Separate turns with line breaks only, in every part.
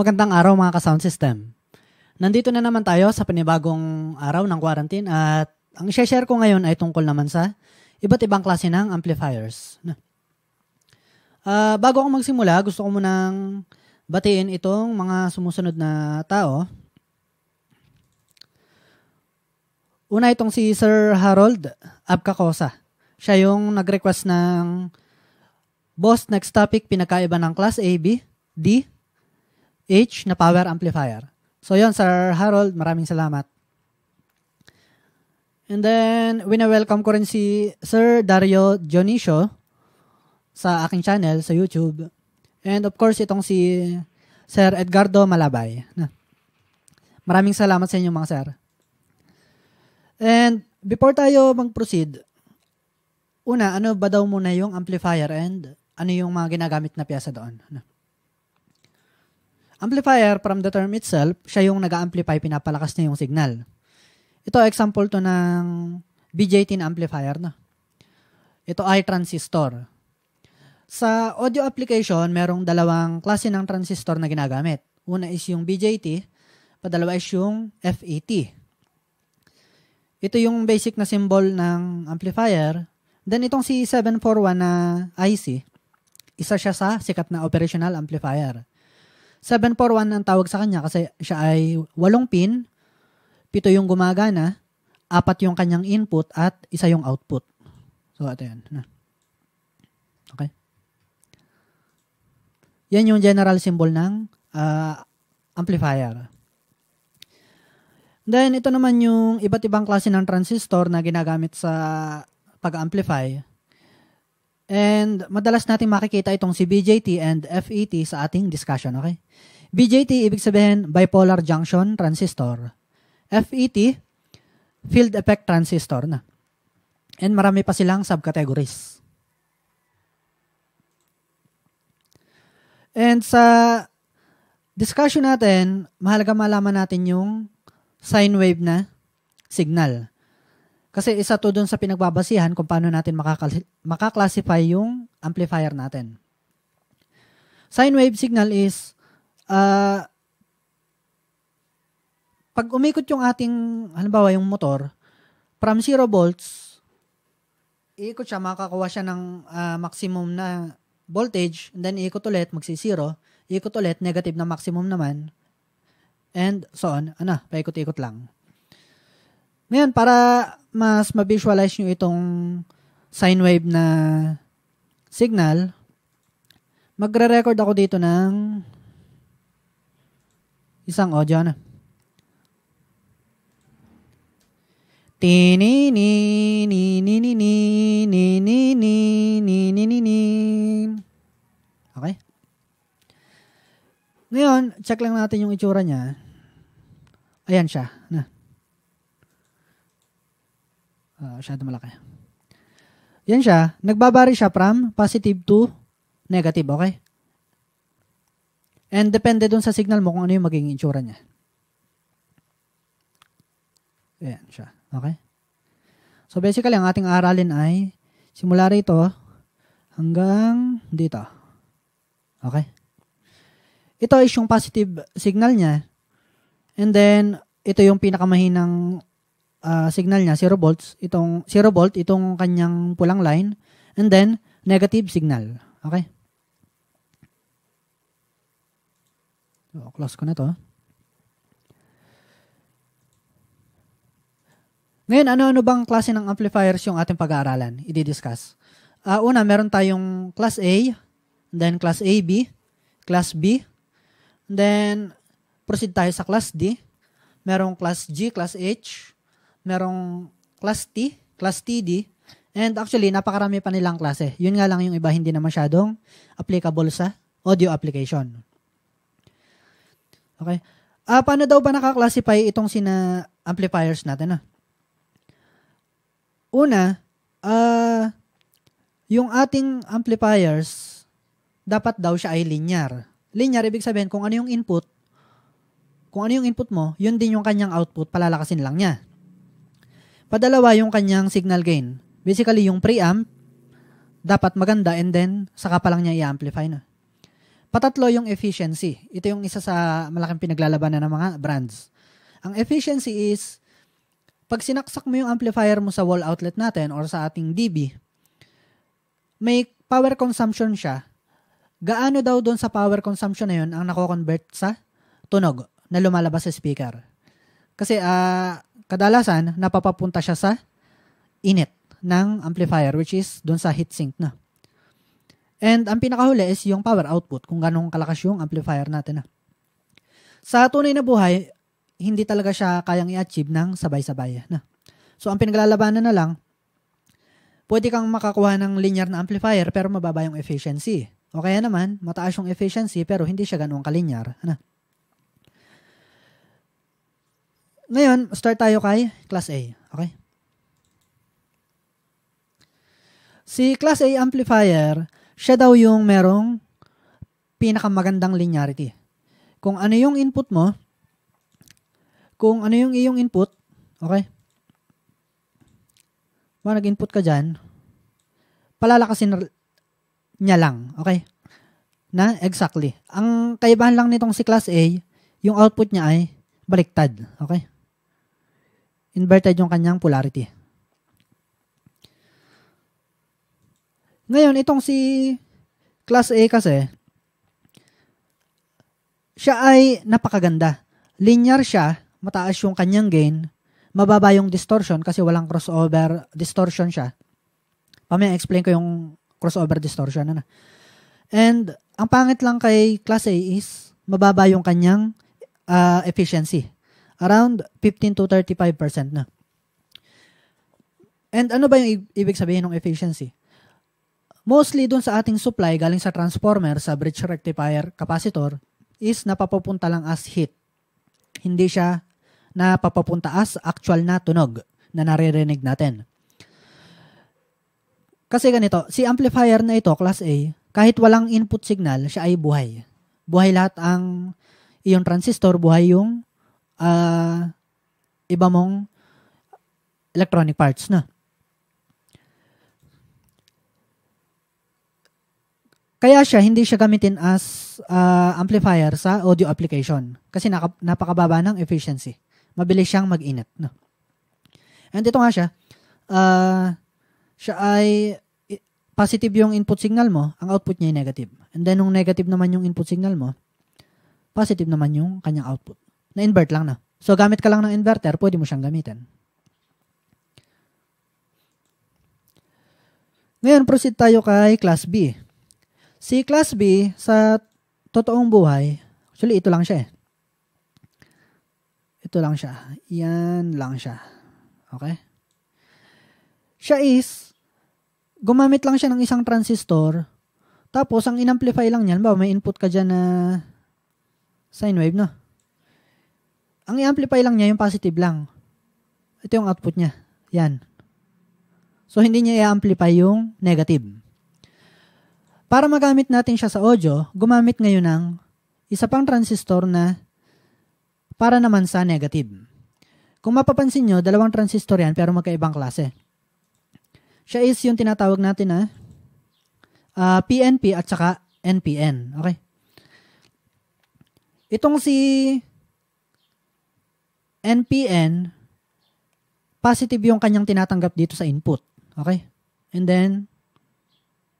Magandang araw mga ka-sound system. Nandito na naman tayo sa panibagong araw ng quarantine at ang share ko ngayon ay tungkol naman sa iba't ibang klase ng amplifiers. Uh, bago ako magsimula, gusto ko munang batiin itong mga sumusunod na tao. Una itong si Sir Harold Abkakosa. Siya yung nag-request ng Boss, next topic, pinakaiba ng class A, B, D, H na power amplifier. So yon Sir Harold, maraming salamat. And then, we wina-welcome ko rin si Sir Dario Dionisio sa aking channel sa YouTube. And of course, itong si Sir Edgardo Malabay. Maraming salamat sa inyo mga sir. And before tayo mag-proceed, una, ano ba daw muna yung amplifier and ano yung mga ginagamit na piyasa doon? Ano? Amplifier, from the term itself, siya yung nag-amplify, pinapalakas niya yung signal. Ito, example to ng BJT na amplifier na. Ito ay transistor. Sa audio application, merong dalawang klase ng transistor na ginagamit. Una is yung BJT, padalawa is yung FET. Ito yung basic na symbol ng amplifier. Then itong C741 na IC, isa siya sa sikat na operational amplifier. 741 ang tawag sa kanya kasi siya ay walong pin, pito yung gumagana, apat yung kanyang input at isa yung output. So, ito yan. Okay. Yan yung general symbol ng uh, amplifier. Then, ito naman yung iba't ibang klase ng transistor na ginagamit sa pag-amplify. And madalas natin makikita itong si BJT and FET sa ating discussion, okay? BJT, ibig sabihin, bipolar junction transistor. FET, field effect transistor na. And marami pa silang subcategories. And sa discussion natin, mahalaga malaman natin yung sine wave na signal. Kasi isa to dun sa pinagbabasihan kung paano natin makakal- makaklasify yung amplifier natin. Sine wave signal is uh, pag umikot yung ating halimbawa yung motor from 0 volts iikot siya makakakuha siya ng uh, maximum na voltage and then iikot ulit magsi-zero iikot ulit negative na maximum naman and so on ano paikot-ikot lang ngayon, para mas ma-visualize nyo itong sine wave na signal, magre-record ako dito ng isang audio na. Tini ni ni ni ni ni ni ni ni ni ni ni ni Okay? Ngayon, check lang natin yung itsura niya. Ayan siya. Uh, masyado malaki. Yan siya. Nagbabari siya from positive to negative, okay? And depende dun sa signal mo kung ano yung magiging itsura niya. Yan siya. Okay? So basically, ang ating aralin ay simula rito hanggang dito. Okay? Ito is yung positive signal niya. And then, ito yung pinakamahinang uh, signal niya 0 volts itong 0 volt itong kanyang pulang line and then negative signal. Okay? So, close ko na to. Ngayon, ano-ano bang klase ng amplifiers yung ating pag-aaralan? I-discuss. Uh, una, meron tayong class A, then class AB, class B, then proceed tayo sa class D, merong class G, class H, merong class T, class TD, and actually, napakarami pa nilang klase. Yun nga lang yung iba hindi na masyadong applicable sa audio application. Okay. Uh, paano daw ba nakaklasify itong sina amplifiers natin? Ah? Una, uh, yung ating amplifiers, dapat daw siya ay linear. Linear, ibig sabihin kung ano yung input, kung ano yung input mo, yun din yung kanyang output, palalakasin lang niya. Padalawa yung kanyang signal gain. Basically, yung preamp, dapat maganda and then saka pa lang niya i-amplify na. Patatlo yung efficiency. Ito yung isa sa malaking pinaglalabanan ng mga brands. Ang efficiency is, pag sinaksak mo yung amplifier mo sa wall outlet natin or sa ating DB, may power consumption siya. Gaano daw doon sa power consumption na yun ang nako-convert sa tunog na lumalabas sa speaker? Kasi uh, kadalasan napapapunta siya sa init ng amplifier which is doon sa heatsink na. And ang pinakahuli is yung power output kung ganong kalakas yung amplifier natin na. Sa tunay na buhay, hindi talaga siya kayang i-achieve ng sabay-sabay na. So ang pinaglalabanan na lang, pwede kang makakuha ng linear na amplifier pero mababa yung efficiency. O kaya naman, mataas yung efficiency pero hindi siya ganun kalinyar. Na. Ngayon, start tayo kay Class A. Okay? Si Class A amplifier, siya daw yung merong pinakamagandang linearity. Kung ano yung input mo, kung ano yung iyong input, okay? Kung nag-input ka dyan, palalakasin niya lang, okay? Na exactly. Ang kaibahan lang nitong si class A, yung output niya ay baliktad, okay? inverted yung kanyang polarity. Ngayon, itong si Class A kasi, siya ay napakaganda. Linear siya, mataas yung kanyang gain, mababa yung distortion kasi walang crossover distortion siya. Pamaya explain ko yung crossover distortion. Ano. And ang pangit lang kay Class A is mababa yung kanyang uh, efficiency around 15 to 35% na. And ano ba yung ibig sabihin ng efficiency? Mostly dun sa ating supply galing sa transformer, sa bridge rectifier, capacitor, is napapupunta lang as heat. Hindi siya napapapunta as actual na tunog na naririnig natin. Kasi ganito, si amplifier na ito, class A, kahit walang input signal, siya ay buhay. Buhay lahat ang iyong transistor, buhay yung uh, iba mong electronic parts na. Kaya siya, hindi siya gamitin as uh, amplifier sa audio application kasi naka, napakababa ng efficiency. Mabilis siyang mag-init. No? And ito nga siya, uh, siya ay positive yung input signal mo, ang output niya ay negative. And then, nung negative naman yung input signal mo, positive naman yung kanyang output na-invert lang na. So, gamit ka lang ng inverter, pwede mo siyang gamitin. Ngayon, proceed tayo kay Class B. Si Class B, sa totoong buhay, actually, ito lang siya eh. Ito lang siya. Yan lang siya. Okay? Siya is, gumamit lang siya ng isang transistor, tapos, ang inamplify lang niyan, ba, may input ka dyan na sine wave, no? Ang i-amplify lang niya yung positive lang. Ito yung output niya. Yan. So, hindi niya i-amplify yung negative. Para magamit natin siya sa audio, gumamit ngayon ng isa pang transistor na para naman sa negative. Kung mapapansin nyo, dalawang transistor yan pero magkaibang klase. Siya is yung tinatawag natin na uh, ah, PNP at saka NPN. Okay? Itong si NPN, positive yung kanyang tinatanggap dito sa input. Okay? And then,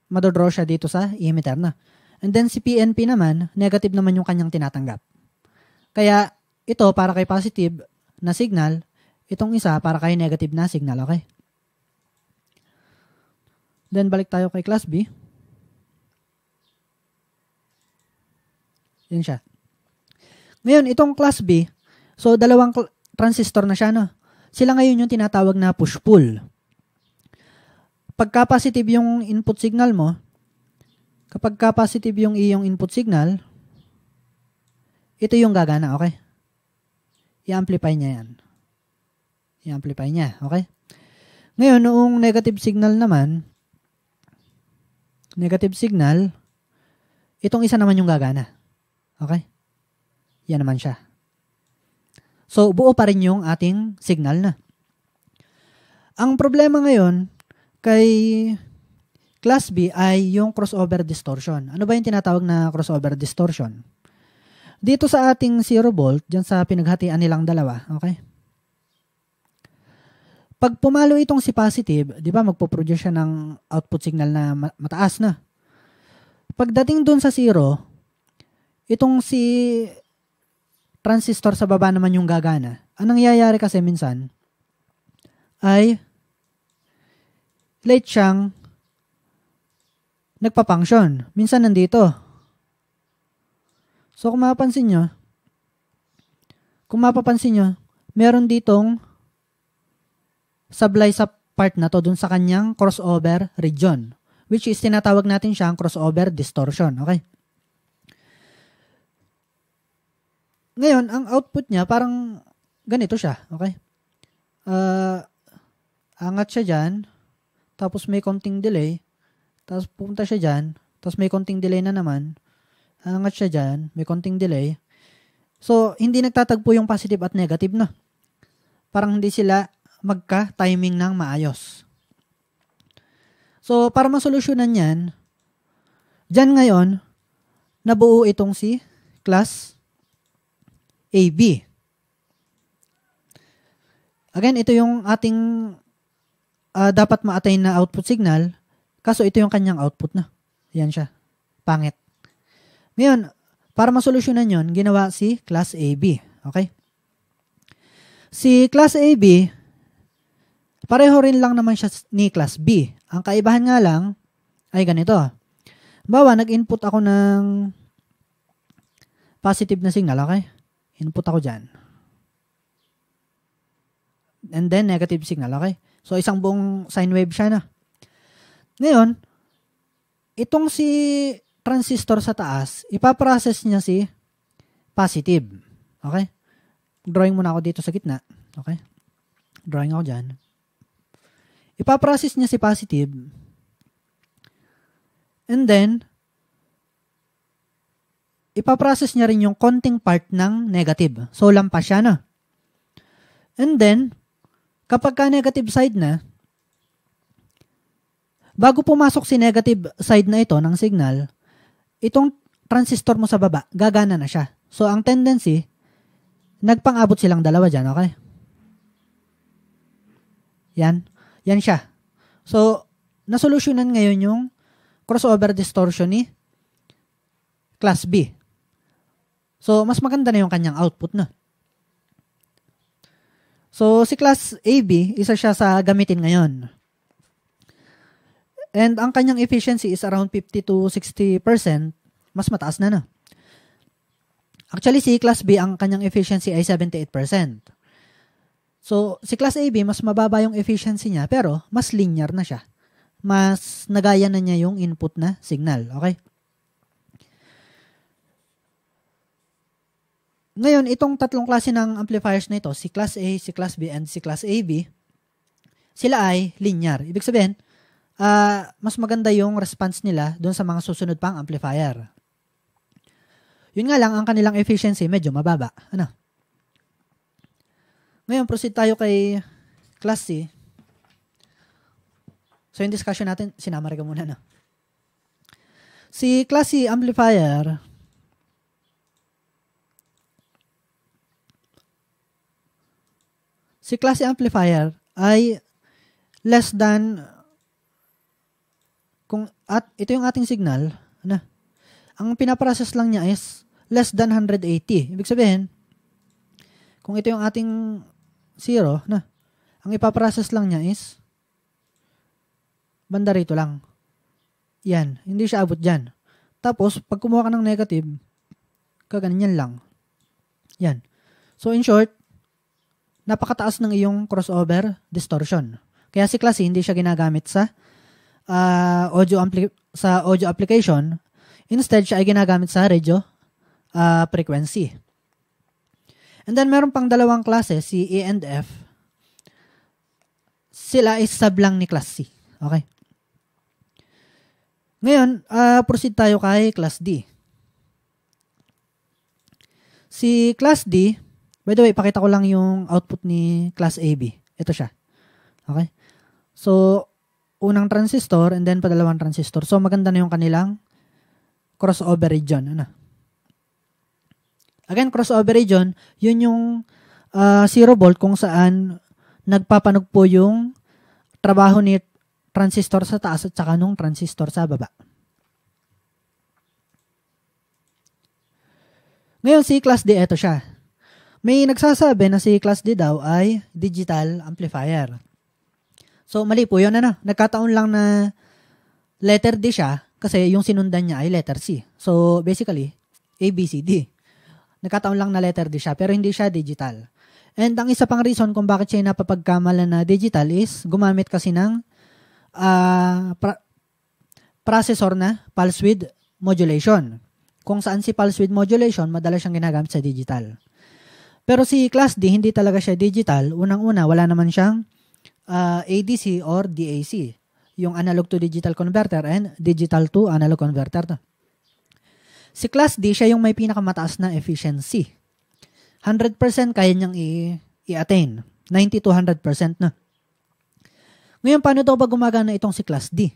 madodraw siya dito sa emitter na. And then, si PNP naman, negative naman yung kanyang tinatanggap. Kaya, ito para kay positive na signal, itong isa para kay negative na signal. Okay? Then, balik tayo kay class B. Yan siya. Ngayon, itong class B, So, dalawang transistor na siya, no? Sila ngayon yung tinatawag na push-pull. Pagka positive yung input signal mo, kapag positive yung iyong input signal, ito yung gagana, okay? I-amplify niya yan. I-amplify niya, okay? Ngayon, noong negative signal naman, negative signal, itong isa naman yung gagana. Okay? Yan naman siya. So, buo pa rin yung ating signal na. Ang problema ngayon kay class B ay yung crossover distortion. Ano ba yung tinatawag na crossover distortion? Dito sa ating 0 volt, dyan sa pinaghatian nilang dalawa, okay? Pag pumalo itong si positive, di ba magpo-produce siya ng output signal na mataas na. Pagdating dun sa 0, itong si transistor sa baba naman yung gagana. Ang nangyayari kasi minsan ay late siyang nagpa-function. Minsan nandito. So kung mapapansin nyo, kung mapapansin nyo, meron ditong sablay sa part na to dun sa kanyang crossover region which is tinatawag natin siyang crossover distortion. Okay? Ngayon, ang output niya, parang ganito siya. Okay? Uh, angat siya dyan, tapos may konting delay, tapos pupunta siya dyan, tapos may konting delay na naman, angat siya dyan, may konting delay. So, hindi nagtatagpo yung positive at negative, na. Parang hindi sila magka-timing ng maayos. So, para masolusyonan yan, dyan ngayon, nabuo itong si class AB. Again, ito yung ating uh, dapat ma-attain na output signal, kaso ito yung kanyang output na. Yan siya. Pangit. Ngayon, para masolusyonan yon ginawa si class AB. Okay? Si class AB, pareho rin lang naman siya ni class B. Ang kaibahan nga lang ay ganito. Bawa, nag-input ako ng positive na signal, okay? Input ako dyan. And then, negative signal. Okay? So, isang buong sine wave siya na. Ngayon, itong si transistor sa taas, ipaprocess niya si positive. Okay? Drawing muna ako dito sa gitna. Okay? Drawing ako dyan. Ipaprocess niya si positive. And then, ipaprocess niya rin yung konting part ng negative. So, lampa siya na. And then, kapag ka negative side na, bago pumasok si negative side na ito ng signal, itong transistor mo sa baba, gagana na siya. So, ang tendency, nagpang-abot silang dalawa dyan, okay? Yan. Yan siya. So, nasolusyonan ngayon yung crossover distortion ni class B. So, mas maganda na yung kanyang output na. So, si class AB, isa siya sa gamitin ngayon. And ang kanyang efficiency is around 50 to 60%, mas mataas na na. Actually, si class B, ang kanyang efficiency ay 78%. So, si class AB, mas mababa yung efficiency niya, pero mas linear na siya. Mas nagaya na niya yung input na signal, okay? Ngayon, itong tatlong klase ng amplifiers na ito, si class A, si class B, and si class AB, sila ay linear. Ibig sabihin, uh, mas maganda yung response nila doon sa mga susunod pang amplifier. Yun nga lang, ang kanilang efficiency medyo mababa. Ano? Ngayon, proceed tayo kay class C. So, yung discussion natin, sinama muna, no? Si class C amplifier, si klase amplifier ay less than kung at ito yung ating signal na ano? ang pinaprocess lang niya is less than 180. Ibig sabihin, kung ito yung ating zero na ano? ang ipaprocess lang niya is banda rito lang. Yan. Hindi siya abot dyan. Tapos, pag kumuha ka ng negative, kaganyan lang. Yan. So, in short, napakataas ng iyong crossover distortion. Kaya si Class Classy hindi siya ginagamit sa uh, audio ampli- sa audio application. Instead, siya ay ginagamit sa radio uh, frequency. And then meron pang dalawang klase, si E and F. Sila ay sub lang ni class C. Okay. Ngayon, uh, proceed tayo kay class D. Si class D, By the way, pakita ko lang yung output ni class AB. Ito siya. Okay? So, unang transistor and then padalawang transistor. So, maganda na yung kanilang crossover region. Ano? Again, crossover region, yun yung uh, volt kung saan nagpapanog po yung trabaho ni transistor sa taas at saka nung transistor sa baba. Ngayon, si class D, ito siya. May nagsasabi na si Class D daw ay digital amplifier. So, mali po yun. Ano? Nagkataon lang na letter D siya kasi yung sinundan niya ay letter C. So, basically, A, B, C, D. Nagkataon lang na letter D siya pero hindi siya digital. And ang isa pang reason kung bakit siya napapagkamala na digital is gumamit kasi ng uh, pra- processor na pulse width modulation. Kung saan si pulse width modulation, madalas siyang ginagamit sa digital. Pero si Class D, hindi talaga siya digital. Unang-una, wala naman siyang uh, ah, ADC or DAC. Yung analog to digital converter and digital to analog converter. To. Si Class D, siya yung may pinakamataas na efficiency. 100% kaya niyang i- i-attain. 90 to 100% na. Ngayon, paano daw ba gumagana itong si Class D?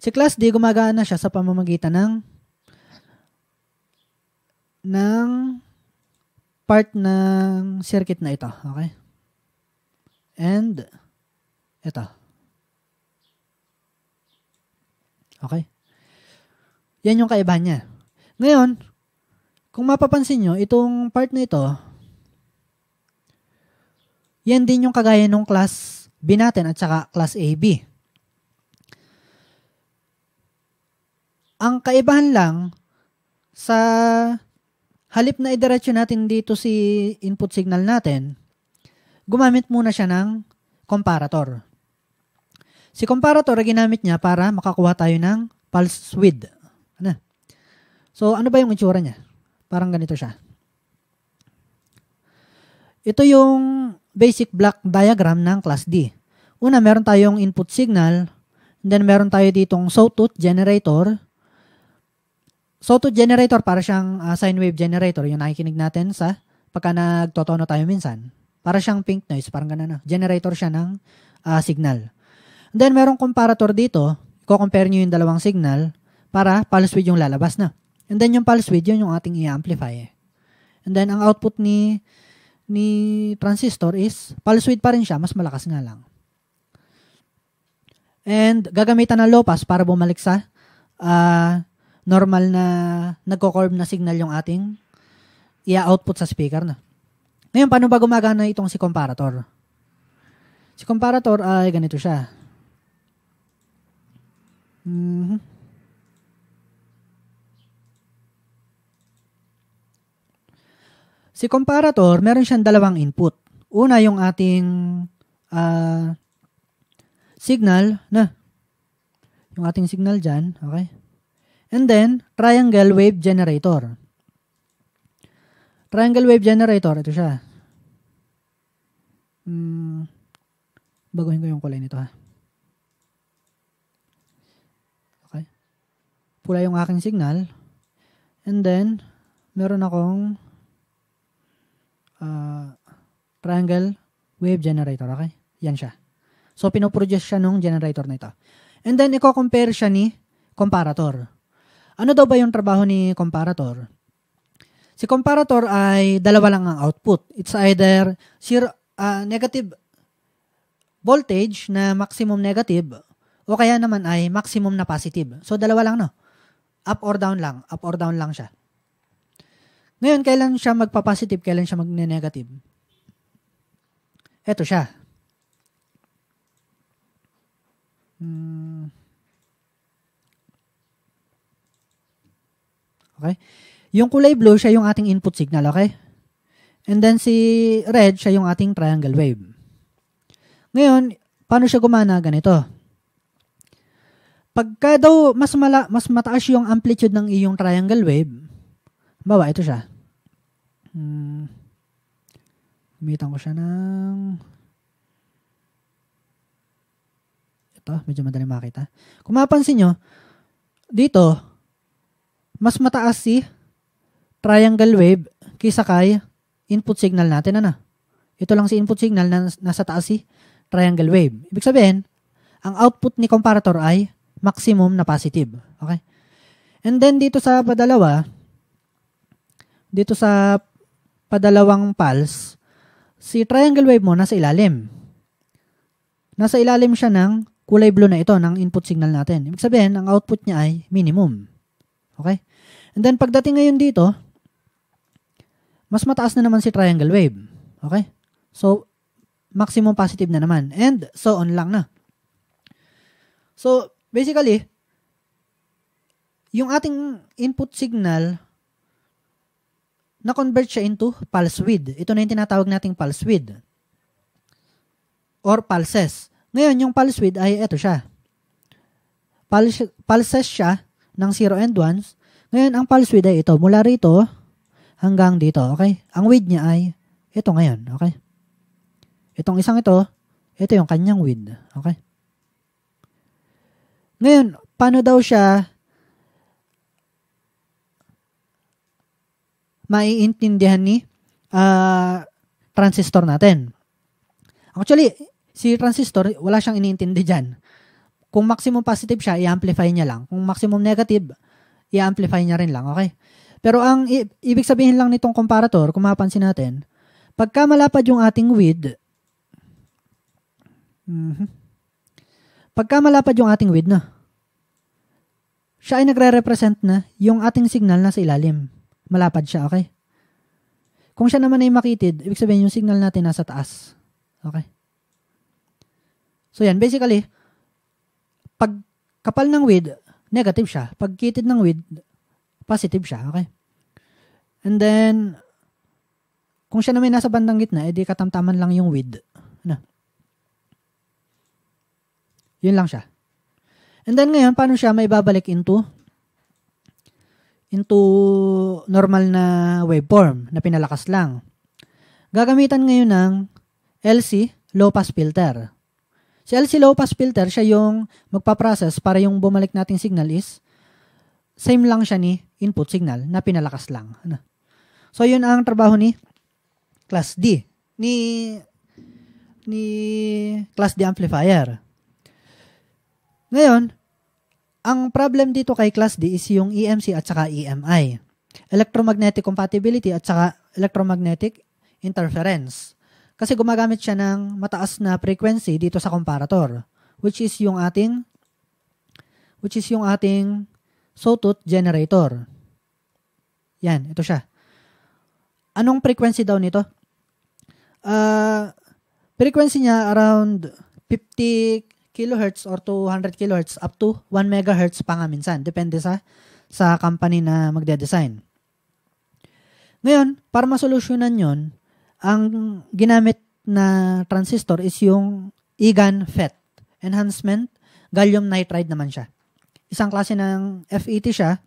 Si Class D, gumagana siya sa pamamagitan ng ng part ng circuit na ito. Okay? And, ito. Okay? Yan yung kaibahan niya. Ngayon, kung mapapansin nyo, itong part na ito, yan din yung kagaya ng class B natin at saka class AB. Ang kaibahan lang sa halip na idiretso natin dito si input signal natin, gumamit muna siya ng comparator. Si comparator ginamit niya para makakuha tayo ng pulse width. Ano? So, ano ba yung itsura niya? Parang ganito siya. Ito yung basic block diagram ng class D. Una, meron tayong input signal. Then, meron tayo ditong sawtooth generator So to generator, para siyang uh, sine wave generator, yung nakikinig natin sa pagka nagtotono tayo minsan. Para siyang pink noise, parang ganun na. Ah. Generator siya ng uh, signal. And then merong comparator dito, i-compare nyo yung dalawang signal para pulse width yung lalabas na. And then yung pulse width, yun yung ating i-amplify. Eh. And then ang output ni ni transistor is pulse width pa rin siya, mas malakas nga lang. And gagamitan ng low pass para bumalik sa uh, normal na nagko-curve na signal yung ating i-output sa speaker na. Ngayon, paano ba gumagana itong si comparator? Si comparator ay ganito siya. Mm-hmm. Si comparator, meron siyang dalawang input. Una yung ating uh, signal na yung ating signal dyan, okay? And then, triangle wave generator. Triangle wave generator, ito siya. Hmm, baguhin ko yung kulay nito ha. Okay. Pula yung aking signal. And then, meron akong uh, triangle wave generator, okay? Yan siya. So, pinoproduce siya nung generator na ito. And then, i-compare siya ni comparator. Ano daw ba yung trabaho ni comparator? Si comparator ay dalawa lang ang output. It's either zero, uh, negative voltage na maximum negative o kaya naman ay maximum na positive. So dalawa lang no. Up or down lang, up or down lang siya. Ngayon, kailan siya magpa-positive, kailan siya magne-negative? Ito siya. Hmm. Okay? Yung kulay blue, siya yung ating input signal. Okay? And then si red, siya yung ating triangle wave. Ngayon, paano siya gumana? Ganito. Pagka daw mas, mala, mas mataas yung amplitude ng iyong triangle wave, bawa, ito siya. Hmm, gamitan ko siya ng... Ito, medyo madali makita. Kung mapansin nyo, dito, mas mataas si triangle wave kaysa kay input signal natin, ana. Ito lang si input signal na nasa taas si triangle wave. Ibig sabihin, ang output ni comparator ay maximum na positive. Okay? And then dito sa padalawa, dito sa padalawang pulse, si triangle wave mo nasa ilalim. Nasa ilalim siya ng kulay blue na ito ng input signal natin. Ibig sabihin, ang output niya ay minimum. Okay? And then, pagdating ngayon dito, mas mataas na naman si triangle wave. Okay? So, maximum positive na naman. And so on lang na. So, basically, yung ating input signal, na-convert siya into pulse width. Ito na yung tinatawag nating pulse width. Or pulses. Ngayon, yung pulse width ay ito siya. Pulse, pulses siya ng 0 and 1 Ngayon, ang pulse width ay ito. Mula rito hanggang dito, okay? Ang width niya ay ito ngayon, okay? Itong isang ito, ito yung kanyang width, okay? Ngayon, paano daw siya maiintindihan ni uh, transistor natin? Actually, si transistor, wala siyang iniintindi dyan. Kung maximum positive siya, i-amplify niya lang. Kung maximum negative, i-amplify niya rin lang, okay? Pero ang i- ibig sabihin lang nitong comparator, kung mapansin natin, pagka malapad yung ating width, mm-hmm, pagka malapad yung ating width na, siya ay nagre-represent na yung ating signal na sa ilalim. Malapad siya, okay? Kung siya naman ay makitid, ibig sabihin yung signal natin nasa taas. Okay? So yan, basically, pag kapal ng weed, negative siya. Pag kitid ng weed, positive siya. Okay? And then, kung siya naman nasa bandang gitna, edi katamtaman lang yung weed. Ano? Yun lang siya. And then ngayon, paano siya may babalik into? Into normal na waveform na pinalakas lang. Gagamitan ngayon ng LC, low pass filter. Si LC low pass filter, siya yung magpa-process para yung bumalik nating signal is same lang siya ni input signal na pinalakas lang. Ano? So, yun ang trabaho ni class D. Ni ni class D amplifier. Ngayon, ang problem dito kay class D is yung EMC at saka EMI. Electromagnetic compatibility at saka electromagnetic interference. Kasi gumagamit siya ng mataas na frequency dito sa comparator, which is yung ating which is yung ating sawtooth generator. Yan, ito siya. Anong frequency daw nito? Uh, frequency niya around 50 kHz or 200 kHz up to 1 MHz pa nga minsan. Depende sa sa company na magde-design. Ngayon, para masolusyonan yon ang ginamit na transistor is yung EGAN FET, Enhancement Gallium Nitride naman siya. Isang klase ng FET siya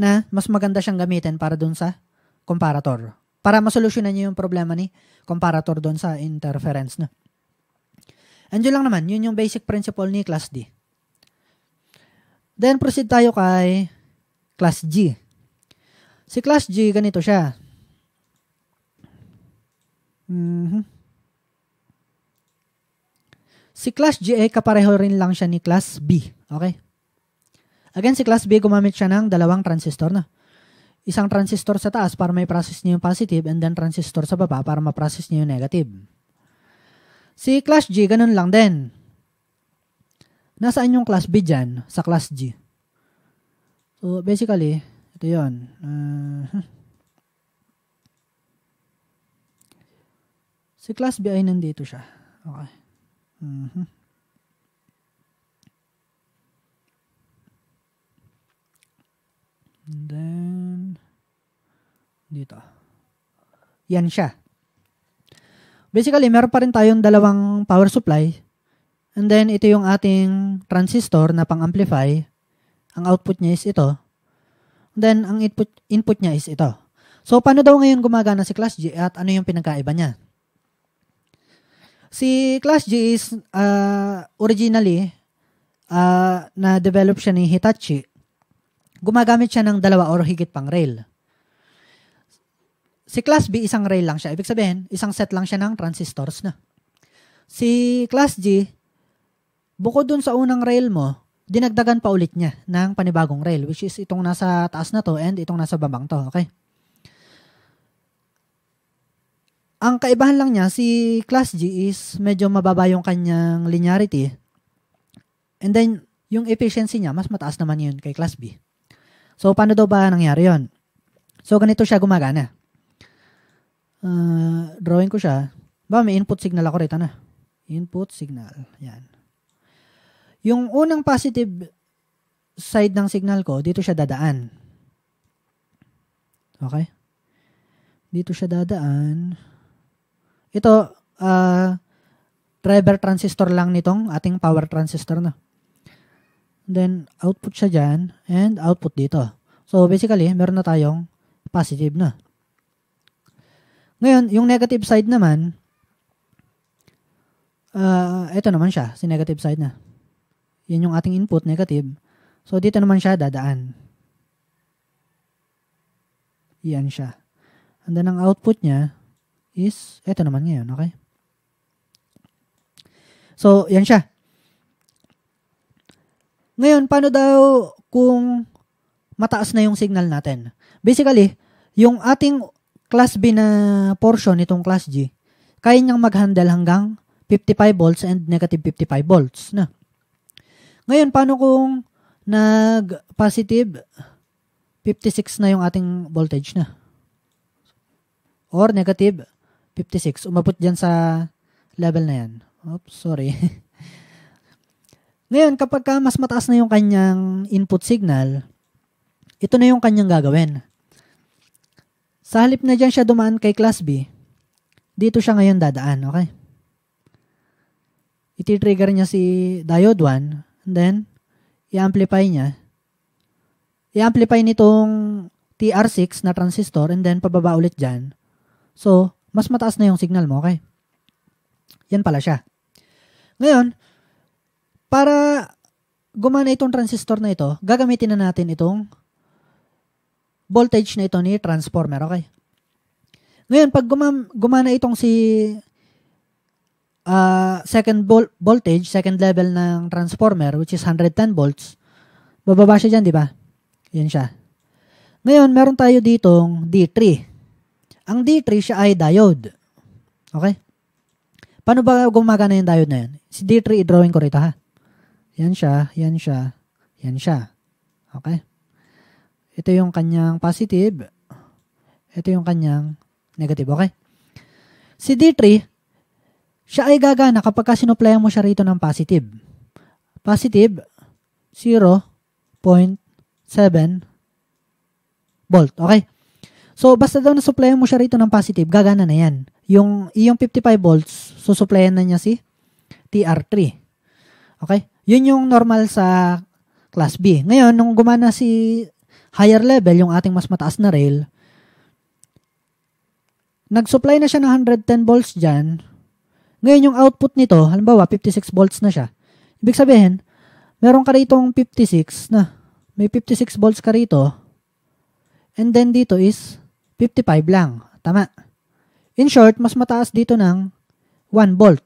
na mas maganda siyang gamitin para dun sa comparator. Para masolusyonan niyo yung problema ni comparator doon sa interference na. And yun lang naman, yun yung basic principle ni class D. Then proceed tayo kay class G. Si class G ganito siya. Mm-hmm. Si Class GA, eh, kapareho rin lang siya ni Class B. Okay? Again, si Class B, gumamit siya ng dalawang transistor na. Isang transistor sa taas para may process niya yung positive and then transistor sa baba para ma-process niya yung negative. Si Class G, ganun lang din. Nasaan yung Class B dyan sa Class G? So, basically, ito yun. Uh, Si Class B ay nandito siya. Okay. Mm-hmm. And then, dito. Yan siya. Basically, meron pa rin tayong dalawang power supply. And then, ito yung ating transistor na pang-amplify. Ang output niya is ito. And then, ang input, input niya is ito. So, paano daw ngayon gumagana si Class G at ano yung pinagkaiba niya? Si Class G is uh, originally uh, na-develop siya ni Hitachi. Gumagamit siya ng dalawa or higit pang rail. Si Class B, isang rail lang siya. Ibig sabihin, isang set lang siya ng transistors na. Si Class G, bukod dun sa unang rail mo, dinagdagan pa ulit niya ng panibagong rail, which is itong nasa taas na to and itong nasa babang to. Okay? Ang kaibahan lang niya, si Class G is medyo mababa yung kanyang linearity. And then, yung efficiency niya, mas mataas naman yun kay Class B. So, paano daw ba nangyari yon? So, ganito siya gumagana. Uh, drawing ko siya. Ba, may input signal ako rito na. Input signal. Yan. Yung unang positive side ng signal ko, dito siya dadaan. Okay? Dito siya dadaan. Ito, uh, driver transistor lang nitong ating power transistor na. Then, output siya dyan and output dito. So, basically, meron na tayong positive na. Ngayon, yung negative side naman, uh, ito naman siya, si negative side na. Yan yung ating input, negative. So, dito naman siya dadaan. Yan siya. And then, ang output niya, is eto naman ngayon, okay? So, yan siya. Ngayon, paano daw kung mataas na yung signal natin? Basically, yung ating class B na portion nitong class G, kaya niyang mag-handle hanggang 55 volts and negative 55 volts na. Ngayon, paano kung nag-positive 56 na yung ating voltage na? Or negative 56. Umabot dyan sa level na yan. Oops, sorry. Ngayon, kapag ka mas mataas na yung kanyang input signal, ito na yung kanyang gagawin. Sa halip na dyan siya dumaan kay class B, dito siya ngayon dadaan, okay? Iti-trigger niya si diode 1, and then, i-amplify niya. I-amplify nitong TR6 na transistor, and then pababa ulit dyan. So, mas mataas na yung signal mo, okay? Yan pala siya. Ngayon, para gumana itong transistor na ito, gagamitin na natin itong voltage na ito ni transformer, okay? Ngayon, pag gumam, gumana itong si uh, second vol- voltage, second level ng transformer, which is 110 volts, bababa siya dyan, di ba? Yan siya. Ngayon, meron tayo ditong D3. Ang D3 siya ay diode. Okay? Paano ba gumagana yung diode na yan? Si D3 i-drawing ko rito ha. Yan siya, yan siya, yan siya. Okay? Ito yung kanyang positive. Ito yung kanyang negative. Okay? Si D3, siya ay gagana kapag ka sinuplayan mo siya rito ng positive. Positive, 0.7 volt. Okay? So, basta daw nasupplyan mo siya rito ng positive, gagana na yan. Yung, yung 55 volts, susupplyan na niya si TR3. Okay? Yun yung normal sa class B. Ngayon, nung gumana si higher level, yung ating mas mataas na rail, nag-supply na siya ng 110 volts dyan. Ngayon, yung output nito, halimbawa, 56 volts na siya. Ibig sabihin, meron ka rito 56 na may 56 volts ka rito. And then dito is 55 lang. Tama. In short, mas mataas dito ng 1 volt.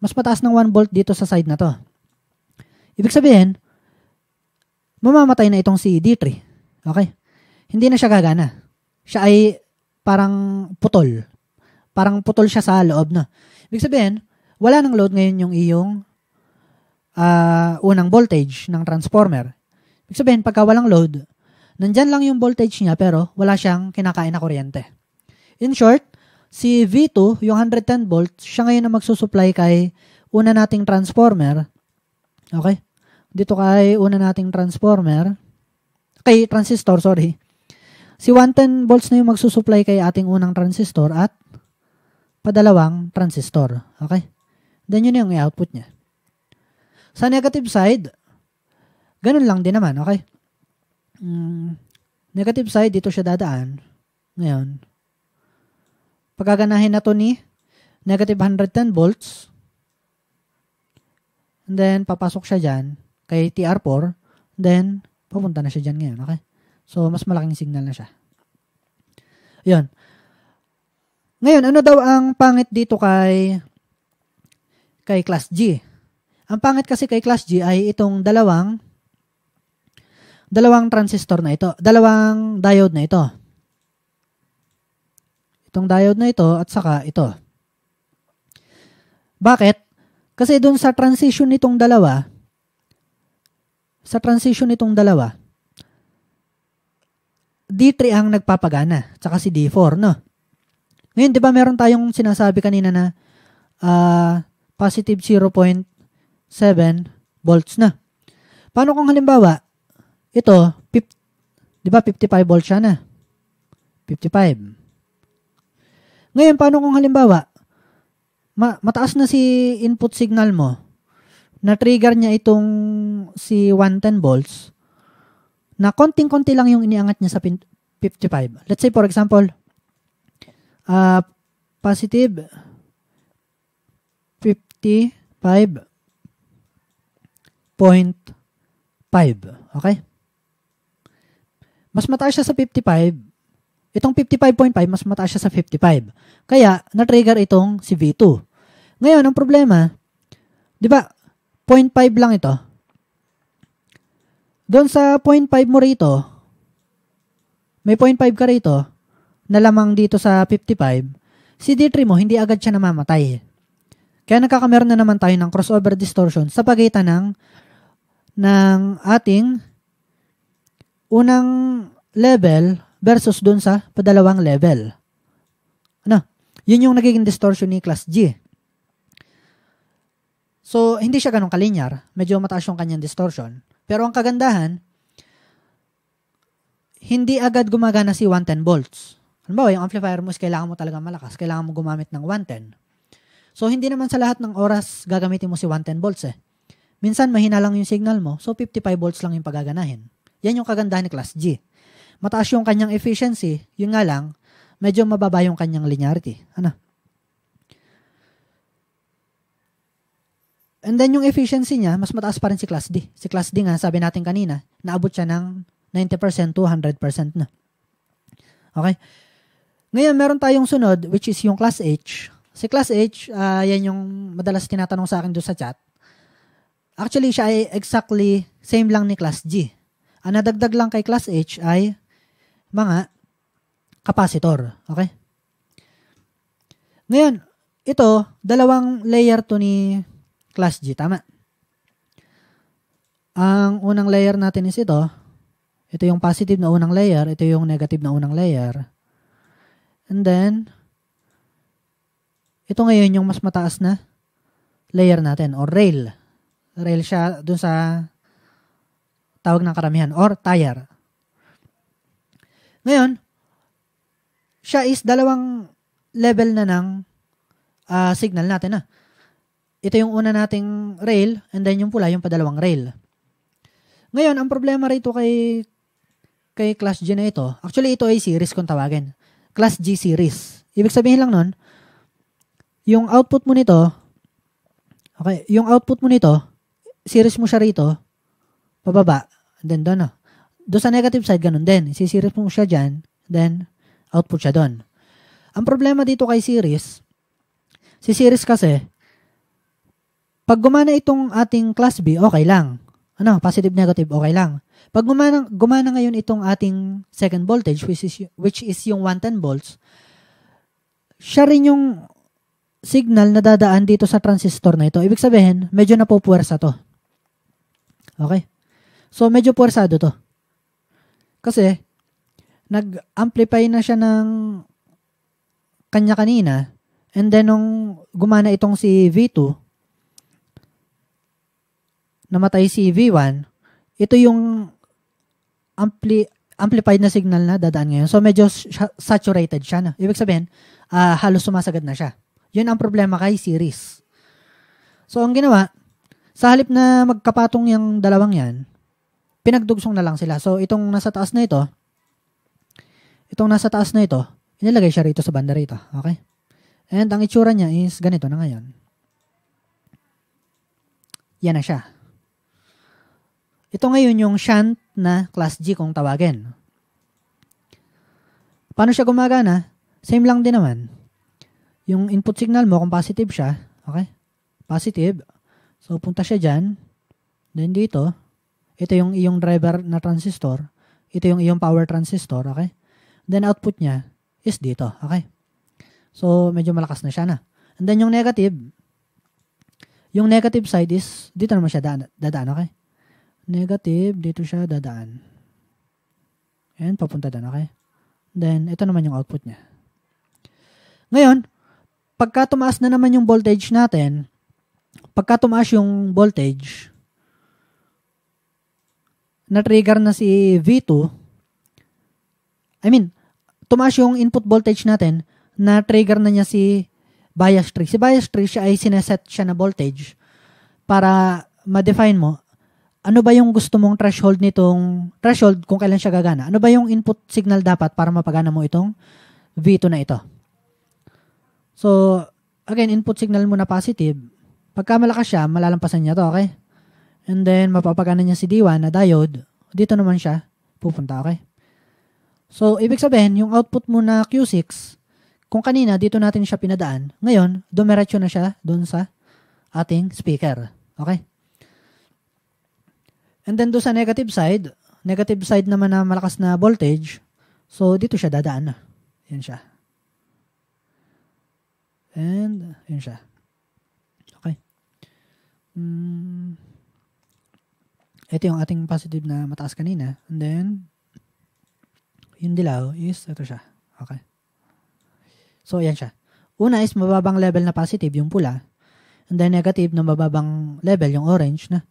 Mas mataas ng 1 volt dito sa side na to. Ibig sabihin, mamamatay na itong si D3. Okay? Hindi na siya gagana. Siya ay parang putol. Parang putol siya sa loob na. Ibig sabihin, wala nang load ngayon yung iyong uh, unang voltage ng transformer. Ibig sabihin, pagka walang load, Nandyan lang yung voltage niya pero wala siyang kinakain na kuryente. In short, si V2, yung 110 volts, siya ngayon ang magsusupply kay una nating transformer. Okay? Dito kay una nating transformer. Kay transistor, sorry. Si 110 volts na yung magsusupply kay ating unang transistor at padalawang transistor. Okay? Then yun yung output niya. Sa negative side, ganun lang din naman. Okay? mm, negative side, dito siya dadaan. Ngayon, pagkaganahin na to ni negative 110 volts, and then papasok siya dyan kay TR4, then pupunta na siya dyan ngayon. Okay? So, mas malaking signal na siya. Yun. Ngayon, ano daw ang pangit dito kay kay class G? Ang pangit kasi kay class G ay itong dalawang dalawang transistor na ito, dalawang diode na ito. Itong diode na ito at saka ito. Bakit? Kasi doon sa transition nitong dalawa, sa transition nitong dalawa, D3 ang nagpapagana, tsaka si D4, no? Ngayon, di ba meron tayong sinasabi kanina na uh, positive 0.7 volts na. Paano kung halimbawa, ito, pip, di ba 55 volts siya na? 55. Ngayon, paano kung halimbawa, ma- mataas na si input signal mo, na-trigger niya itong si 110 volts, na konting-konti lang yung iniangat niya sa 55. Let's say, for example, uh, positive 55.5. Okay? mas mataas siya sa 55. Itong 55.5, mas mataas siya sa 55. Kaya, na-trigger itong si V2. Ngayon, ang problema, di ba, 0.5 lang ito. Doon sa 0.5 mo rito, may 0.5 ka rito, na lamang dito sa 55, si D3 mo, hindi agad siya namamatay. Kaya nagkakameron na naman tayo ng crossover distortion sa pagitan ng ng ating unang level versus dun sa padalawang level. Ano? Yun yung nagiging distortion ni class G. So, hindi siya ganun kalinyar. Medyo mataas yung kanyang distortion. Pero ang kagandahan, hindi agad gumagana si 110 volts. Halimbawa, yung amplifier mo is kailangan mo talaga malakas. Kailangan mo gumamit ng 110. So, hindi naman sa lahat ng oras gagamitin mo si 110 volts eh. Minsan, mahina lang yung signal mo. So, 55 volts lang yung pagaganahin. Yan yung kagandahan ni Class G. Mataas yung kanyang efficiency, yun nga lang, medyo mababa yung kanyang linearity. Ano? And then yung efficiency niya, mas mataas pa rin si Class D. Si Class D nga, sabi natin kanina, naabot siya ng 90% 200% na. Okay? Ngayon, meron tayong sunod, which is yung Class H. Si Class H, uh, yan yung madalas tinatanong sa akin doon sa chat. Actually, siya ay exactly same lang ni Class G. Ang nadagdag lang kay Class H ay mga capacitor. Okay? Ngayon, ito, dalawang layer to ni Class G. Tama. Ang unang layer natin is ito. Ito yung positive na unang layer. Ito yung negative na unang layer. And then, ito ngayon yung mas mataas na layer natin or rail. Rail siya dun sa tawag ng karamihan, or tire. Ngayon, siya is dalawang level na ng uh, signal natin na. Ah. Ito yung una nating rail, and then yung pula, yung padalawang rail. Ngayon, ang problema rito kay kay Class G na ito, actually ito ay series kung tawagin. Class G series. Ibig sabihin lang nun, yung output mo nito, okay, yung output mo nito, series mo siya rito, pababa, then doon, no? Ah. Doon sa negative side, ganun din. Isiseries mo siya dyan, then output siya doon. Ang problema dito kay series, si series kasi, pag gumana itong ating class B, okay lang. Ano, positive, negative, okay lang. Pag gumana, gumana ngayon itong ating second voltage, which is, which is yung 110 volts, siya rin yung signal na dadaan dito sa transistor na ito. Ibig sabihin, medyo napupuwersa to. Okay? So, medyo puwersado to. Kasi, nag-amplify na siya ng kanya kanina. And then, nung gumana itong si V2, namatay si V1, ito yung ampli amplified na signal na dadaan ngayon. So, medyo saturated siya na. Ibig sabihin, uh, halos sumasagad na siya. Yun ang problema kay series. So, ang ginawa, sa halip na magkapatong yung dalawang yan, pinagdugsong na lang sila. So, itong nasa taas na ito, itong nasa taas na ito, inilagay siya rito sa banda rito. Okay? And ang itsura niya is ganito na ngayon. Yan na siya. Ito ngayon yung shunt na class G kung tawagin. Paano siya gumagana? Same lang din naman. Yung input signal mo, kung positive siya, okay? Positive. So, punta siya dyan. Then dito, ito yung iyong driver na transistor. Ito yung iyong power transistor, okay? Then output niya is dito, okay? So, medyo malakas na siya na. And then yung negative, yung negative side is, dito naman siya dadaan, dadaan okay? Negative, dito siya dadaan. Ayan, papunta doon, okay? Then, ito naman yung output niya. Ngayon, pagka tumaas na naman yung voltage natin, pagka tumaas yung voltage, na-trigger na si V2, I mean, tumaas yung input voltage natin, na-trigger na niya si bias tree. Si bias tree, siya ay sineset siya na voltage para ma-define mo ano ba yung gusto mong threshold nitong threshold kung kailan siya gagana. Ano ba yung input signal dapat para mapagana mo itong V2 na ito. So, again, input signal mo na positive. Pagka malakas siya, malalampasan niya to, okay? And then, mapapagana niya si D1 na diode. Dito naman siya pupunta, okay? So, ibig sabihin, yung output mo na Q6, kung kanina dito natin siya pinadaan, ngayon, dumiretso na siya doon sa ating speaker. Okay? And then, doon sa negative side, negative side naman na malakas na voltage, so dito siya dadaan na. Yan siya. And, yan siya. Okay. Mm ito yung ating positive na mataas kanina. And then, yung dilaw is, ito siya. Okay. So, ayan siya. Una is mababang level na positive, yung pula. And then negative na mababang level, yung orange na.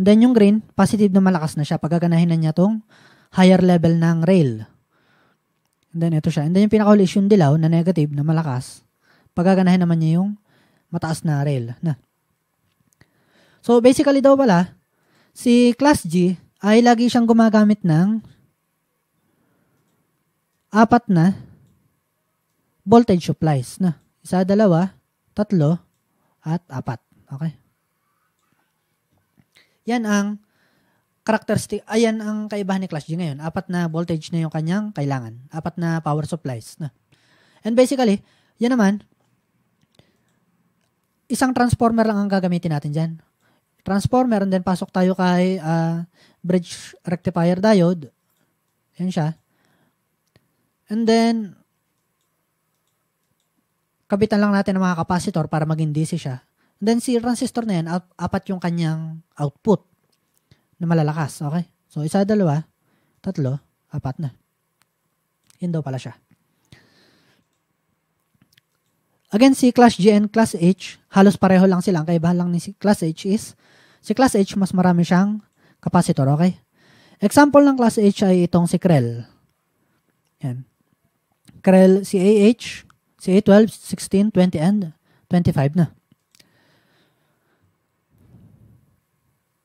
And then yung green, positive na malakas na siya. Pagkaganahin na niya tong higher level ng rail. And then ito siya. And then yung pinakahuli is yung dilaw na negative na malakas. Pagkaganahin naman niya yung mataas na rail na. So basically daw pala, si Class G ay lagi siyang gumagamit ng apat na voltage supplies na. Isa, dalawa, tatlo, at apat. Okay? Yan ang characteristic, ayan ah, ang kaibahan ni Class G ngayon. Apat na voltage na yung kanyang kailangan. Apat na power supplies na. And basically, yan naman, isang transformer lang ang gagamitin natin dyan transformer and then pasok tayo kay uh, bridge rectifier diode. Yan siya. And then, kabitan lang natin ng mga capacitor para maging DC siya. And then si transistor na yan, apat yung kanyang output na malalakas. Okay? So, isa, dalawa, tatlo, apat na. Yun daw pala siya. Again, si Class G and Class H, halos pareho lang sila. Ang kaibahan lang ni si Class H is Si class H, mas marami siyang capacitor, okay? Example ng class H ay itong si Krell. Yan. Krell CAH, CA12, 16, 20, and 25 na.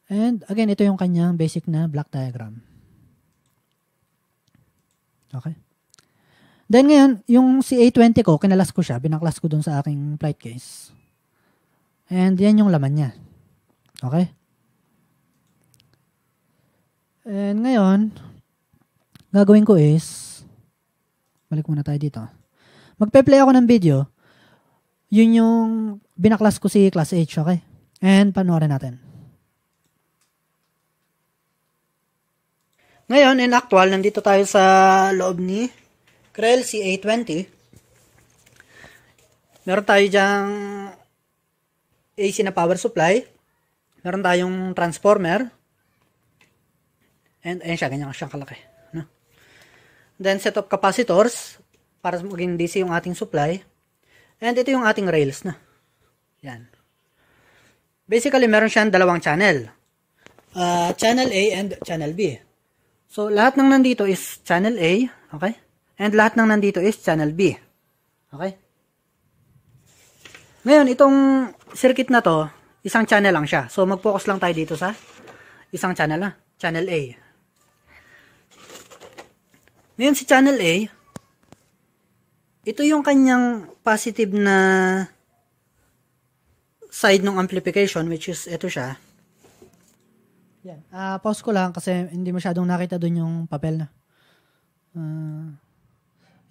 And again, ito yung kanyang basic na block diagram. Okay. Then ngayon, yung CA20 ko, kinalas ko siya, binaklas ko dun sa aking flight case. And yan yung laman niya. Okay? And ngayon, gagawin ko is, balik muna tayo dito. Magpe-play ako ng video. Yun yung binaklas ko si Class H, okay? And panoorin natin. Ngayon, in actual, nandito tayo sa loob ni Krell C820. Meron tayo dyang AC na power supply meron tayong transformer. And ayan siya, ganyan siyang kalaki. No? Then set of capacitors para maging DC yung ating supply. And ito yung ating rails na. Yan. Basically, meron siyang dalawang channel. Uh, channel A and channel B. So, lahat ng nandito is channel A. Okay? And lahat ng nandito is channel B. Okay? Ngayon, itong circuit na to, isang channel lang siya. So, mag-focus lang tayo dito sa isang channel na, ah. channel A. Ngayon si channel A, ito yung kanyang positive na side ng amplification which is ito siya. Yan. Uh, pause ko lang kasi hindi masyadong nakita doon yung papel na. Uh,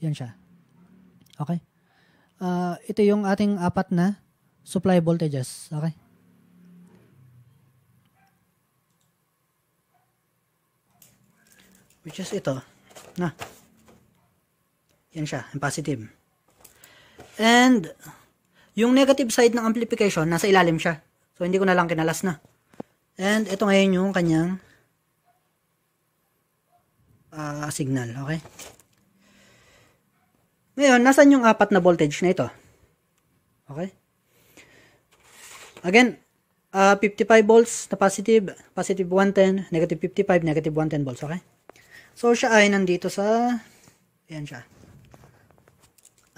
yan siya. Okay. Uh, ito yung ating apat na supply voltages. Okay. which is ito na yan siya yung positive and yung negative side ng amplification nasa ilalim siya so hindi ko na lang kinalas na and ito ngayon yung kanyang uh, signal okay ngayon nasan yung apat na voltage na ito okay again uh, ah, 55 volts na positive positive 110 negative 55 negative 110 volts okay So, siya ay nandito sa, ayan siya.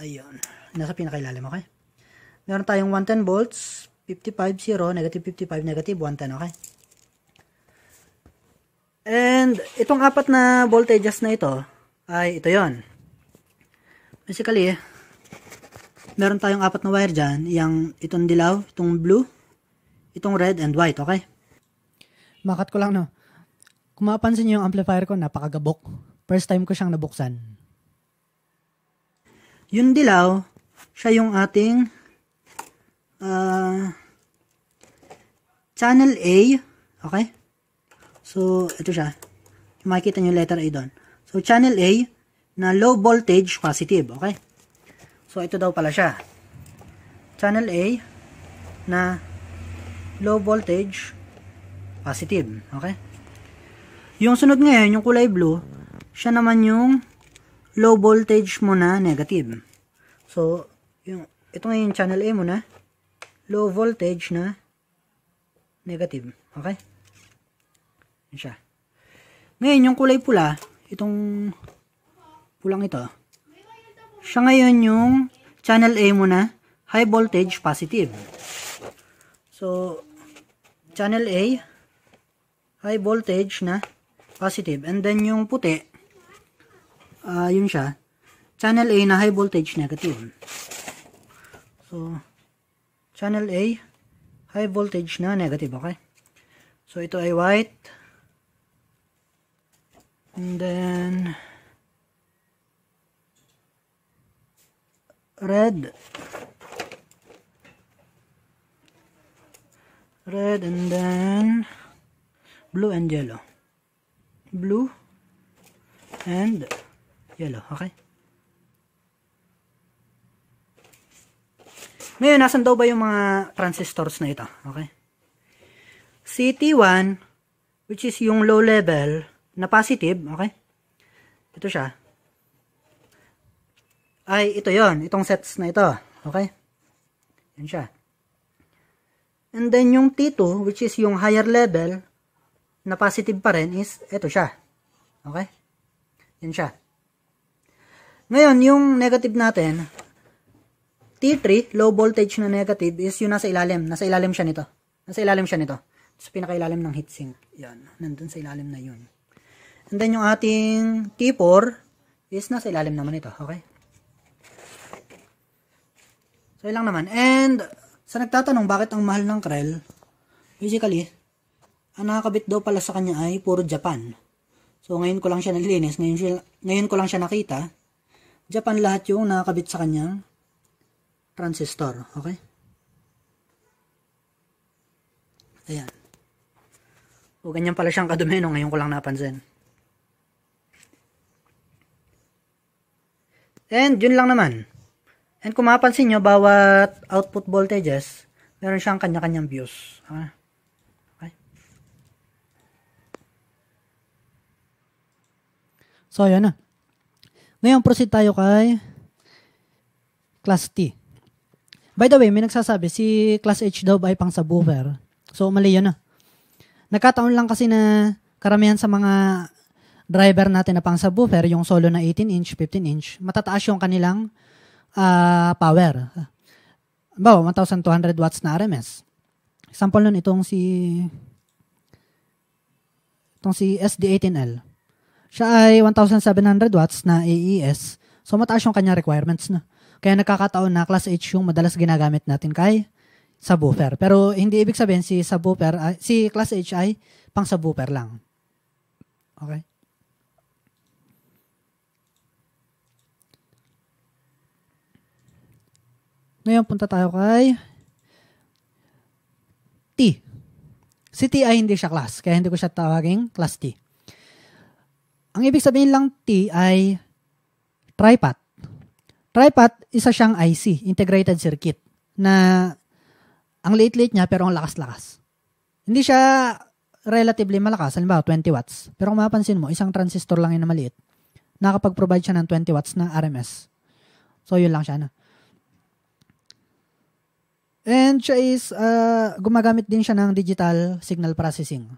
Ayun. Nasa pinakailalim, okay? Meron tayong 110 volts, 55, 0, negative 55, negative 110, okay? And, itong apat na voltages na ito, ay ito yon. Basically, meron tayong apat na wire dyan. Yung itong dilaw, itong blue, itong red, and white, okay? Makat ko lang, no? Kung mapansin niyo yung amplifier ko, napakagabok. First time ko siyang nabuksan. Yung dilaw, siya yung ating uh, channel A. Okay? So, ito siya. Makikita niyo letter A doon. So, channel A na low voltage positive. Okay? So, ito daw pala siya. Channel A na low voltage positive. Okay? Yung sunod ngayon, yung kulay blue, siya naman yung low voltage mo na negative. So, yung, ito ngayon channel A mo na, low voltage na negative. Okay? Yan siya. Ngayon, yung kulay pula, itong pulang ito, siya ngayon yung channel A mo na high voltage positive. So, channel A, high voltage na positive. And then yung puti, uh, yun siya, channel A na high voltage negative. So, channel A, high voltage na negative, okay? So, ito ay white. And then, red. Red and then, blue and yellow blue, and yellow. Okay? Ngayon, nasan daw ba yung mga transistors na ito? Okay? CT1, which is yung low level na positive, okay? Ito siya. Ay, ito yon Itong sets na ito. Okay? Yan siya. And then yung T2, which is yung higher level, na positive pa rin is ito siya. Okay? Yan siya. Ngayon, yung negative natin, T3, low voltage na negative, is yung nasa ilalim. Nasa ilalim siya nito. Nasa ilalim siya nito. Sa pinakailalim ng heatsink. Yan. Nandun sa ilalim na yun. And then, yung ating T4 is nasa ilalim naman ito. Okay? So, ilang naman. And, sa nagtatanong bakit ang mahal ng krel, basically, ang nakakabit daw pala sa kanya ay puro Japan. So ngayon ko lang siya nalilinis, ngayon, siya, ngayon ko lang siya nakita. Japan lahat yung nakakabit sa kanyang transistor, okay? Ayan. O ganyan pala siyang kadumi no, ngayon ko lang napansin. And yun lang naman. And kung mapansin nyo, bawat output voltages, meron siyang kanya-kanyang views. Ha? Ah. So, ayan na. Ngayon, proceed tayo kay class T. By the way, may nagsasabi, si class H daw ba ay pang subwoofer? So, mali yun na. Nagkataon lang kasi na karamihan sa mga driver natin na pang subwoofer, yung solo na 18-inch, 15-inch, matataas yung kanilang uh, power. Bawa, 1,200 watts na RMS. Example nun, itong si itong si SD18L. Siya ay 1,700 watts na AES. So mataas yung kanya requirements na. Kaya nagkakataon na class H yung madalas ginagamit natin kay subwoofer. Pero hindi ibig sabihin si subwoofer, uh, si class H ay pang subwoofer lang. Okay? Ngayon, punta tayo kay T. Si T ay hindi siya class, kaya hindi ko siya tawaging class T. Ang ibig sabihin lang T ay tripat. Tripat, isa siyang IC, integrated circuit, na ang late-late niya pero ang lakas-lakas. Hindi siya relatively malakas, halimbawa 20 watts. Pero kung mapapansin mo, isang transistor lang yun na maliit. Nakakapag-provide siya ng 20 watts na RMS. So, yun lang siya na. Ano. And siya is, uh, gumagamit din siya ng digital signal processing.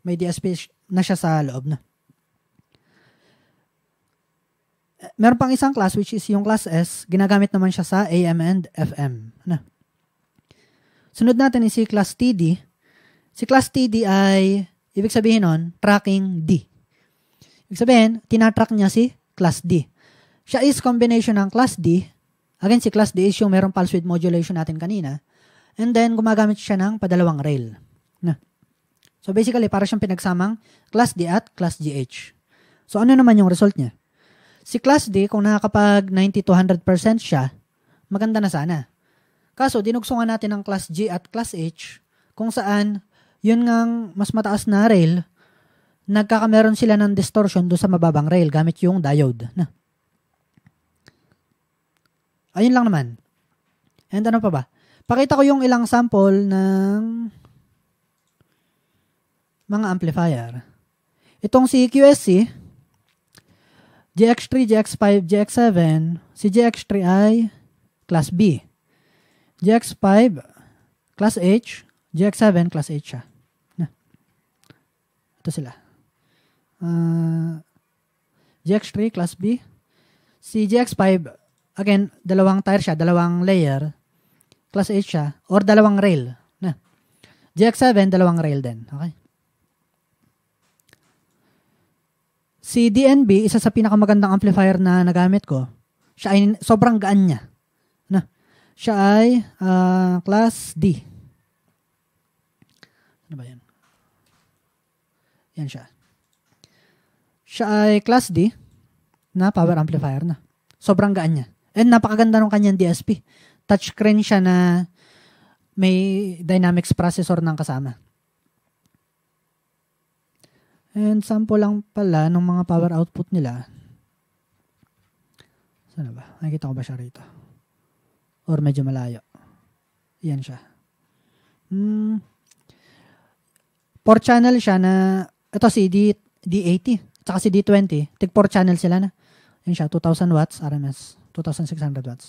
May DSP na siya sa loob na. meron pang isang class which is yung class S, ginagamit naman siya sa AM and FM. Na. Ano? Sunod natin is si class TD. Si class TD ay, ibig sabihin nun, tracking D. Ibig sabihin, tinatrack niya si class D. Siya is combination ng class D. Again, si class D is yung merong pulse width modulation natin kanina. And then, gumagamit siya ng padalawang rail. Na. Ano? So basically, para siyang pinagsamang class D at class GH. So ano naman yung result niya? Si Class D, kung nakakapag 90 to 100% siya, maganda na sana. Kaso, dinugsungan natin ang Class G at Class H, kung saan, yun ngang mas mataas na rail, nagkakameron sila ng distortion do sa mababang rail gamit yung diode. Na. Ayun lang naman. And ano pa ba? Pakita ko yung ilang sample ng mga amplifier. Itong si QSC, GX3, GX5, GX7, si GX3 ay class B. GX5, class H. GX7, class H siya. Na. Ito sila. Uh, ah, GX3, class B. Si GX5, again, dalawang tire siya, dalawang layer. Class H siya. Or dalawang rail. Na. GX7, dalawang rail din. Okay? Si DNB, isa sa pinakamagandang amplifier na nagamit ko. Siya ay sobrang gaan niya. Na, siya ay uh, class D. Ano ba yan? Yan siya. Siya ay class D na power amplifier na. Sobrang gaan niya. And napakaganda ng kanyang DSP. Touchscreen siya na may dynamics processor ng kasama. And sample lang pala ng mga power hmm. output nila. Sana ba? Nakikita ko ba siya rito? Or medyo malayo? Yan siya. Hmm. Four channel siya na, ito si D, D80, tsaka si D20. Tig four channel sila na. Yan siya, 2,000 watts RMS. 2,600 watts.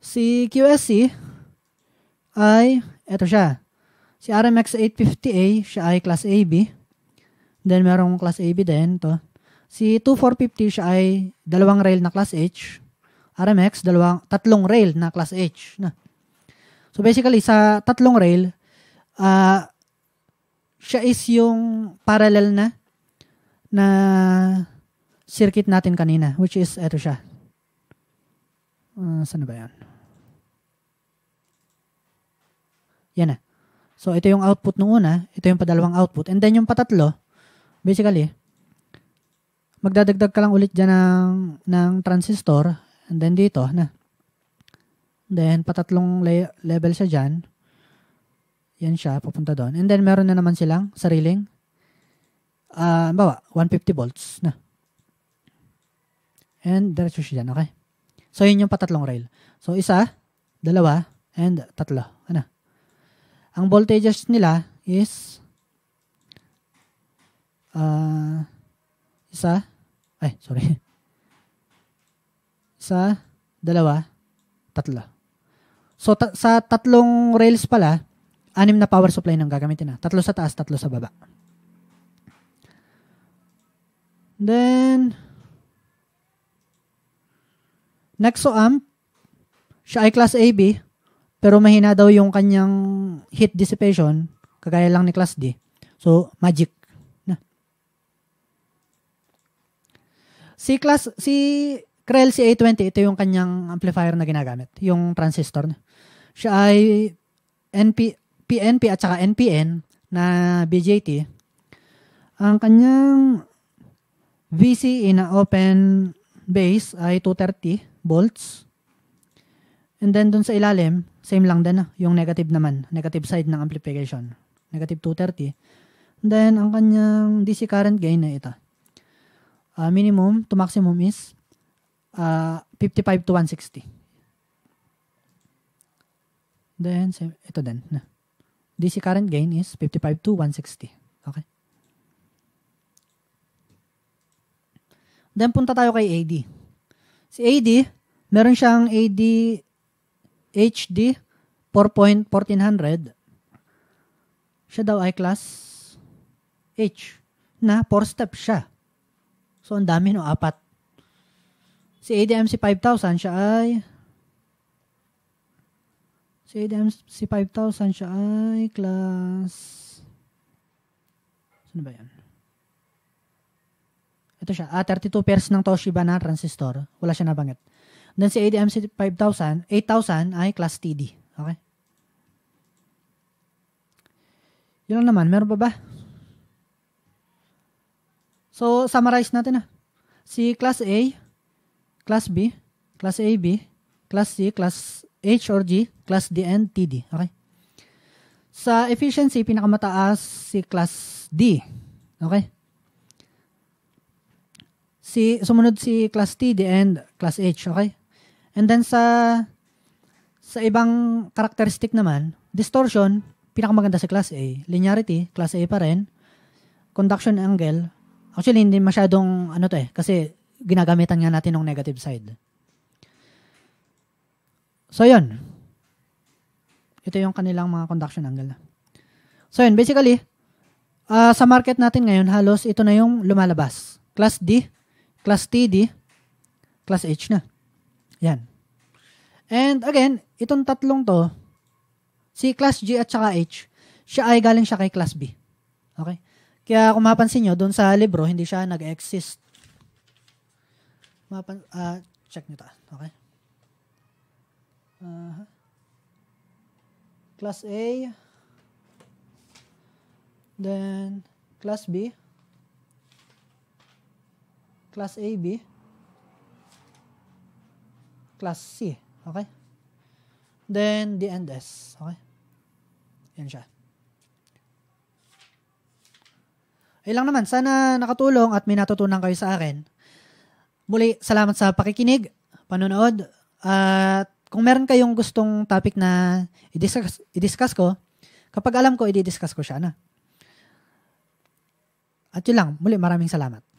Si QSC ay, ito siya, Si RMX 850A, siya ay class AB. Then, merong class AB din. to. Si 2450, siya ay dalawang rail na class H. RMX, dalawang, tatlong rail na class H. Na. So, basically, sa tatlong rail, uh, siya is yung parallel na na circuit natin kanina, which is, eto siya. Uh, saan ba yan? Yan na. So, ito yung output nung una, ito yung padalawang output. And then, yung patatlo, basically, magdadagdag ka lang ulit dyan ng, ng transistor, and then dito, na. Then, patatlong le- level siya dyan. Yan siya, papunta doon. And then, meron na naman silang sariling, uh, bawa, 150 volts na. And, diretso siya dyan, okay? So, yun yung patatlong rail. So, isa, dalawa, and tatlo. Ang voltages nila is uh, isa, ay, sorry. Isa, dalawa, tatlo. So, ta- sa tatlong rails pala, anim na power supply nang gagamitin na. Tatlo sa taas, tatlo sa baba. Then, next so amp, siya ay class AB. Pero mahina daw yung kanyang heat dissipation, kagaya lang ni Class D. So, magic na. Si Class, si Krell CA20, ito yung kanyang amplifier na ginagamit, yung transistor na. Siya ay NP, PNP at saka NPN na BJT. Ang kanyang VCE na open base ay 230 volts. And then dun sa ilalim, same lang din, ah. yung negative naman, negative side ng amplification, negative 230. Then, ang kanyang DC current gain na ito. Uh, minimum to maximum is uh, ah, 55 to 160. Then, same, ito din. DC current gain is 55 to 160. Okay. Then, punta tayo kay AD. Si AD, meron siyang AD HD 4.1400, siya daw ay class H na 4-step siya. So, ang dami no, apat. Si ADMC 5000, siya ay si ADMC 5000, siya ay class Sino ba yan? Ito siya. Ah, 32 pairs ng Toshiba na transistor. Wala siya nabanggit. Then si ADMC 5000, 8000 ay class TD. Okay? Yun lang naman. Meron pa ba? So, summarize natin na. Ah. Si class A, class B, class AB, class C, class H or G, class D and TD. Okay? Sa efficiency, pinakamataas si class D. Okay? Si, sumunod si class TD and class H. Okay? And then sa sa ibang characteristic naman, distortion, pinakamaganda sa class A. Linearity, class A pa rin. Conduction angle, actually hindi masyadong ano to eh, kasi ginagamitan nga natin ng negative side. So yun. Ito yung kanilang mga conduction angle. So yun, basically, uh, sa market natin ngayon, halos ito na yung lumalabas. Class D, Class TD, Class H na. Yan. And again, itong tatlong to, si Class G at saka H, siya ay galing siya kay Class B. Okay? Kaya kung mapansin nyo, doon sa libro, hindi siya nag-exist. Mapan uh, check nyo ta. Okay? Uh, class A, then class B, class AB, class C. Okay? Then, D and S. Okay? Yan siya. Ayun lang naman. Sana nakatulong at may natutunan kayo sa akin. Muli, salamat sa pakikinig, panonood, at kung meron kayong gustong topic na i-discuss, i-discuss ko, kapag alam ko, i-discuss ko siya na. Ano? At yun lang. Muli, maraming salamat.